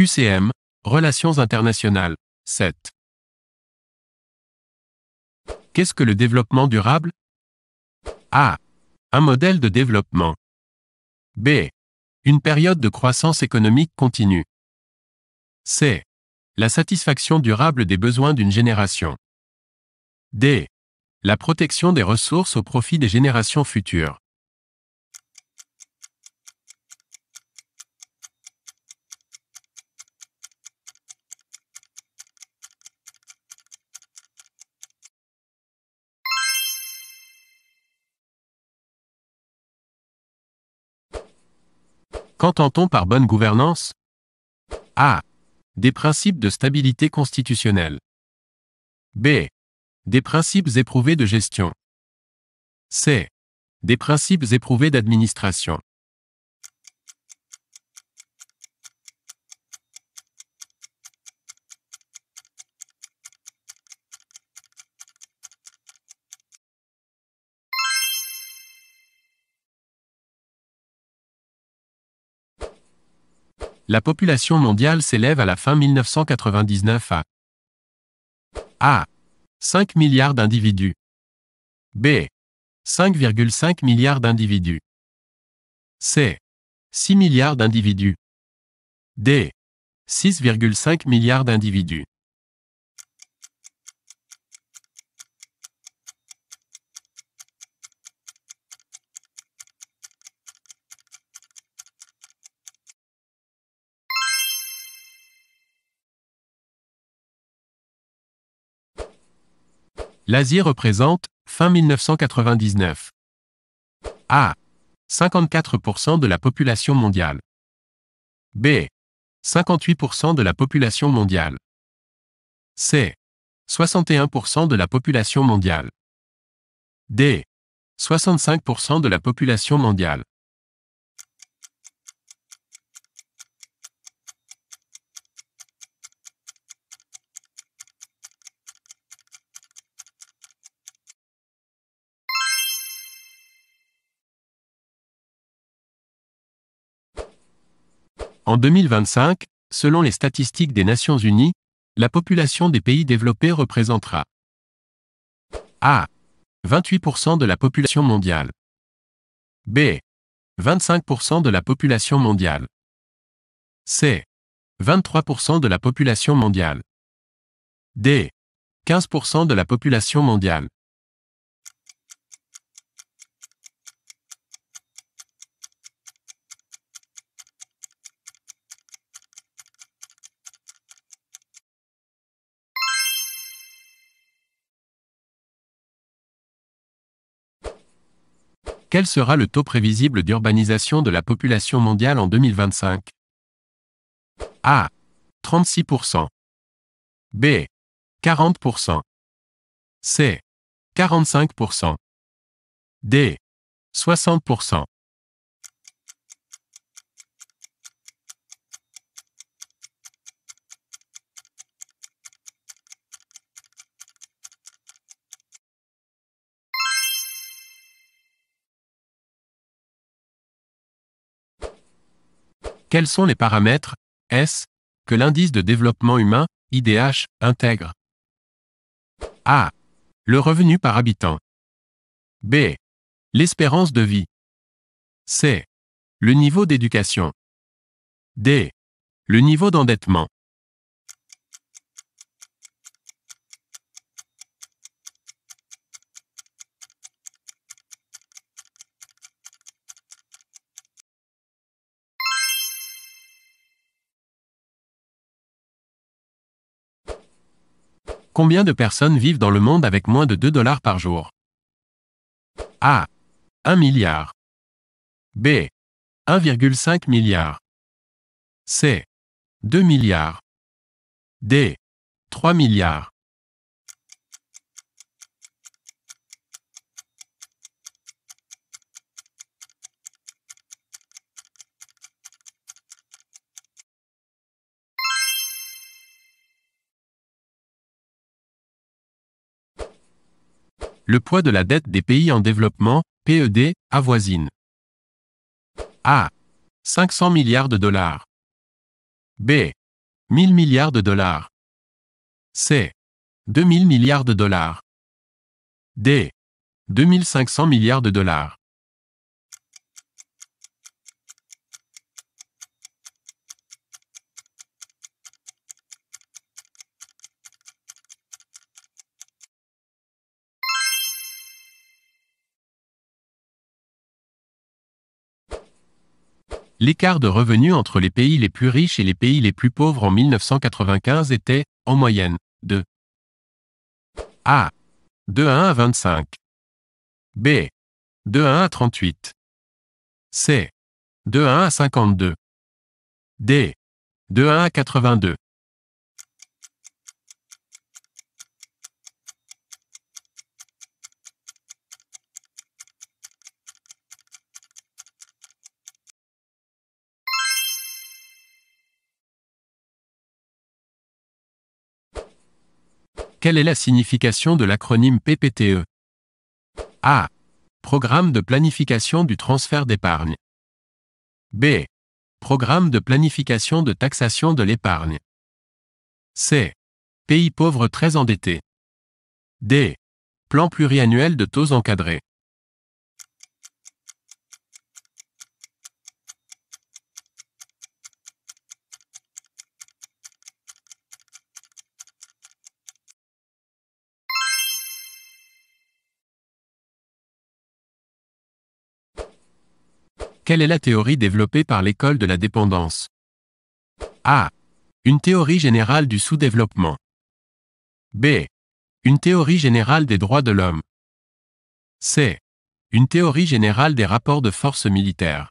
QCM, Relations internationales. 7. Qu'est-ce que le développement durable A. Un modèle de développement. B. Une période de croissance économique continue. C. La satisfaction durable des besoins d'une génération. D. La protection des ressources au profit des générations futures. Qu'entend-on par bonne gouvernance A. Des principes de stabilité constitutionnelle. B. Des principes éprouvés de gestion. C. Des principes éprouvés d'administration. la population mondiale s'élève à la fin 1999 à A. 5 milliards d'individus. B. 5,5 milliards d'individus. C. 6 milliards d'individus. D. 6,5 milliards d'individus. L'Asie représente, fin 1999, A. 54% de la population mondiale. B. 58% de la population mondiale. C. 61% de la population mondiale. D. 65% de la population mondiale. En 2025, selon les statistiques des Nations Unies, la population des pays développés représentera A. 28% de la population mondiale. B. 25% de la population mondiale. C. 23% de la population mondiale. D. 15% de la population mondiale. Quel sera le taux prévisible d'urbanisation de la population mondiale en 2025 A. 36%. B. 40%. C. 45%. D. 60%. Quels sont les paramètres, S, que l'indice de développement humain, IDH, intègre A. Le revenu par habitant. B. L'espérance de vie. C. Le niveau d'éducation. D. Le niveau d'endettement. Combien de personnes vivent dans le monde avec moins de 2 dollars par jour A. 1 milliard. B. 1,5 milliard. C. 2 milliards. D. 3 milliards. le poids de la dette des pays en développement, PED, avoisine. A. 500 milliards de dollars. B. 1000 milliards de dollars. C. 2000 milliards de dollars. D. 2500 milliards de dollars. l'écart de revenus entre les pays les plus riches et les pays les plus pauvres en 1995 était, en moyenne, de A. De 1 à 25. B. De 1 à 38. C. De 1 à 52. D. De 1 à 82. Quelle est la signification de l'acronyme PPTE A. Programme de planification du transfert d'épargne. B. Programme de planification de taxation de l'épargne. C. Pays pauvres très endettés. D. Plan pluriannuel de taux encadrés. Quelle est la théorie développée par l'école de la dépendance A. Une théorie générale du sous-développement. B. Une théorie générale des droits de l'homme. C. Une théorie générale des rapports de force militaire.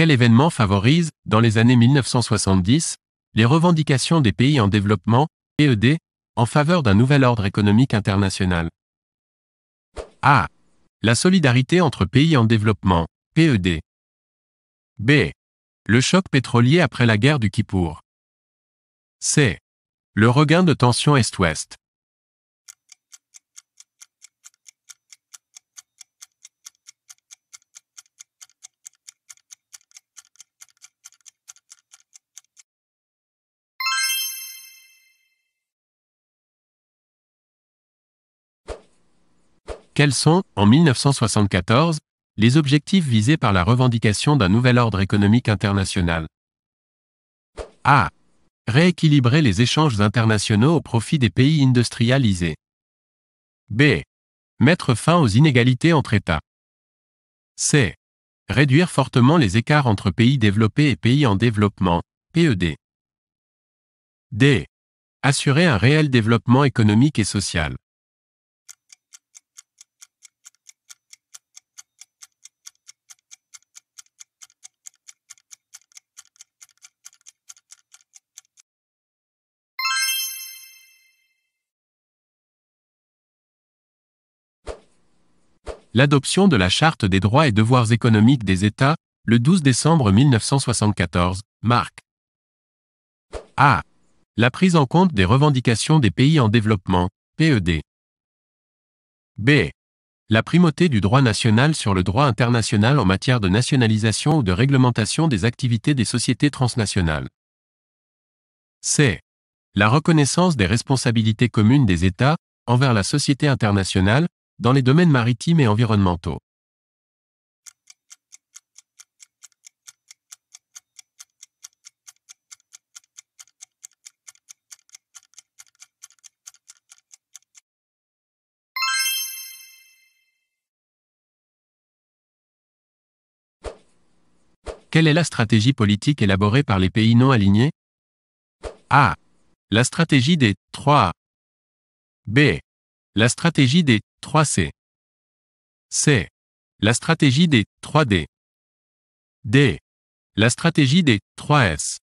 Quel événement favorise, dans les années 1970, les revendications des pays en développement, PED, en faveur d'un nouvel ordre économique international A. La solidarité entre pays en développement, PED. B. Le choc pétrolier après la guerre du Kippour. C. Le regain de tension Est-Ouest, Quels sont, en 1974, les objectifs visés par la revendication d'un nouvel ordre économique international A. Rééquilibrer les échanges internationaux au profit des pays industrialisés. B. Mettre fin aux inégalités entre États. C. Réduire fortement les écarts entre pays développés et pays en développement, PED. D. Assurer un réel développement économique et social. l'adoption de la Charte des droits et devoirs économiques des États, le 12 décembre 1974, marque A. La prise en compte des revendications des pays en développement, PED. B. La primauté du droit national sur le droit international en matière de nationalisation ou de réglementation des activités des sociétés transnationales. C. La reconnaissance des responsabilités communes des États, envers la société internationale, dans les domaines maritimes et environnementaux. Quelle est la stratégie politique élaborée par les pays non alignés A. La stratégie des 3 B. La stratégie des 3C. C. La stratégie des 3D. D. La stratégie des 3S.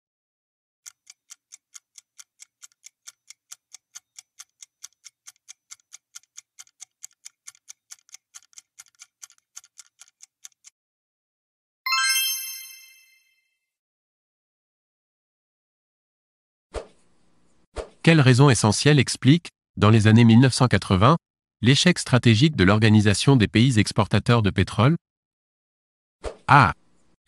Quelle raison essentielle explique, dans les années 1980, L'échec stratégique de l'Organisation des pays exportateurs de pétrole A.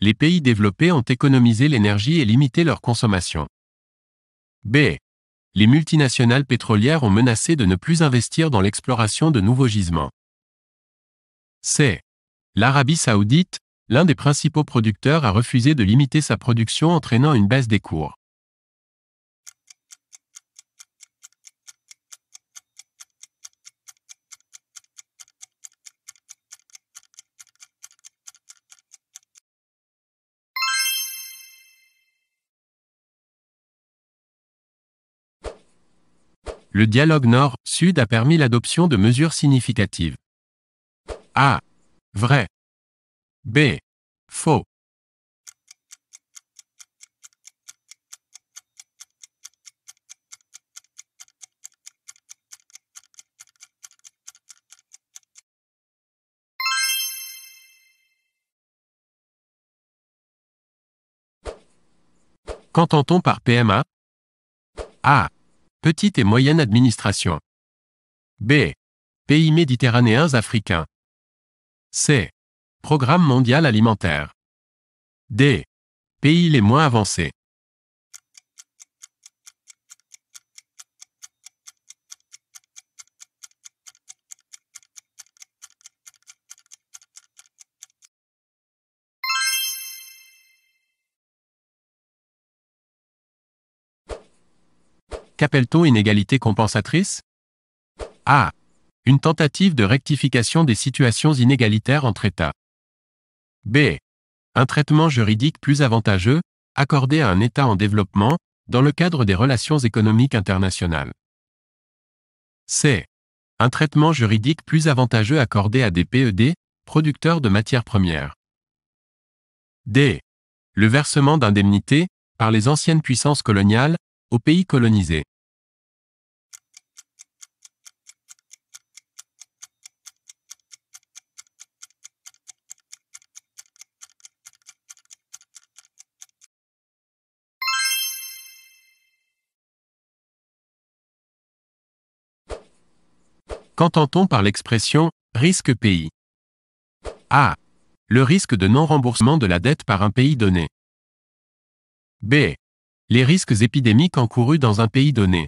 Les pays développés ont économisé l'énergie et limité leur consommation. B. Les multinationales pétrolières ont menacé de ne plus investir dans l'exploration de nouveaux gisements. C. L'Arabie saoudite, l'un des principaux producteurs, a refusé de limiter sa production entraînant une baisse des cours. le dialogue Nord-Sud a permis l'adoption de mesures significatives. A. Vrai. B. Faux. Qu'entend-on par PMA A. Petite et moyenne administration. B. Pays méditerranéens africains. C. Programme mondial alimentaire. D. Pays les moins avancés. Qu'appelle-t-on inégalité compensatrice A. Une tentative de rectification des situations inégalitaires entre États. B. Un traitement juridique plus avantageux, accordé à un État en développement, dans le cadre des relations économiques internationales. C. Un traitement juridique plus avantageux accordé à des PED, producteurs de matières premières. D. Le versement d'indemnités, par les anciennes puissances coloniales, aux pays colonisés. Qu'entend-on par l'expression risque pays A. Le risque de non-remboursement de la dette par un pays donné. B. Les risques épidémiques encourus dans un pays donné.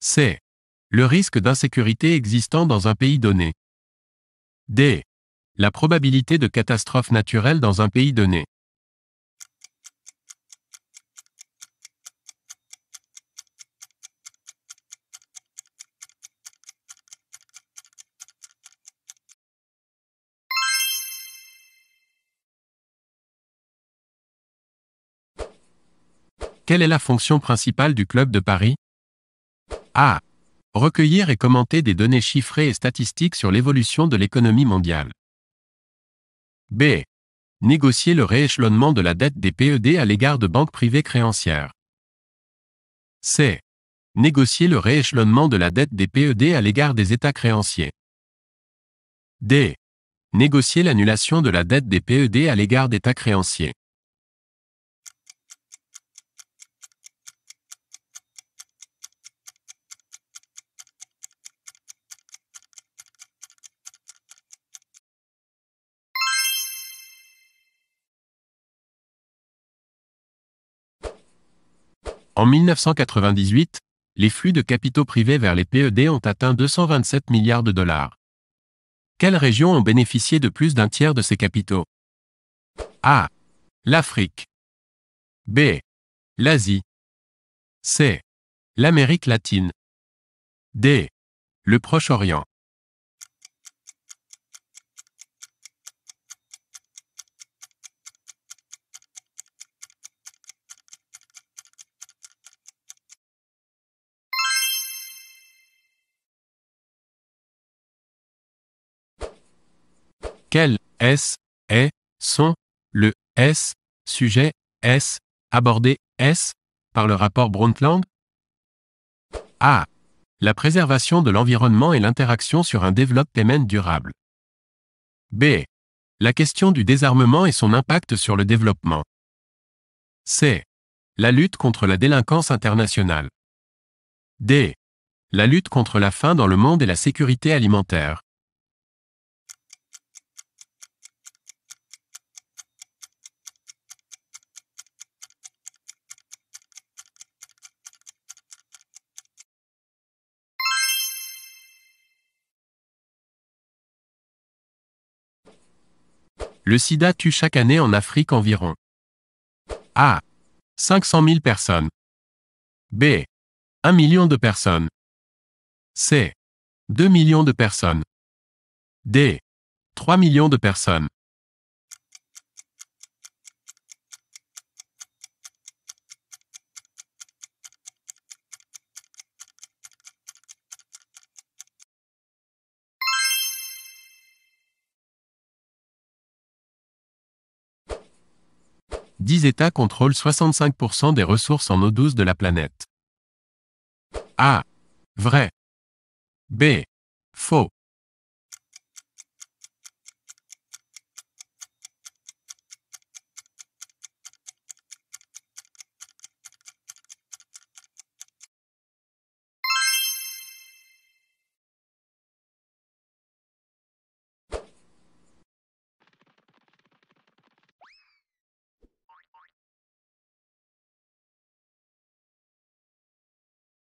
C. Le risque d'insécurité existant dans un pays donné. D. La probabilité de catastrophe naturelle dans un pays donné. Quelle est la fonction principale du Club de Paris A. Recueillir et commenter des données chiffrées et statistiques sur l'évolution de l'économie mondiale. B. Négocier le rééchelonnement de la dette des PED à l'égard de banques privées créancières. C. Négocier le rééchelonnement de la dette des PED à l'égard des États créanciers. D. Négocier l'annulation de la dette des PED à l'égard d'États créanciers. En 1998, les flux de capitaux privés vers les PED ont atteint 227 milliards de dollars. Quelles régions ont bénéficié de plus d'un tiers de ces capitaux A. L'Afrique. B. L'Asie. C. L'Amérique latine. D. Le Proche-Orient. Quel S est sont le S sujet S abordé S par le rapport Brundtland A. La préservation de l'environnement et l'interaction sur un développement durable. B. La question du désarmement et son impact sur le développement. C. La lutte contre la délinquance internationale. D. La lutte contre la faim dans le monde et la sécurité alimentaire. le sida tue chaque année en Afrique environ A. 500 000 personnes. B. 1 million de personnes. C. 2 millions de personnes. D. 3 millions de personnes. 10 États contrôlent 65% des ressources en eau douce de la planète. A. Vrai. B. Faux.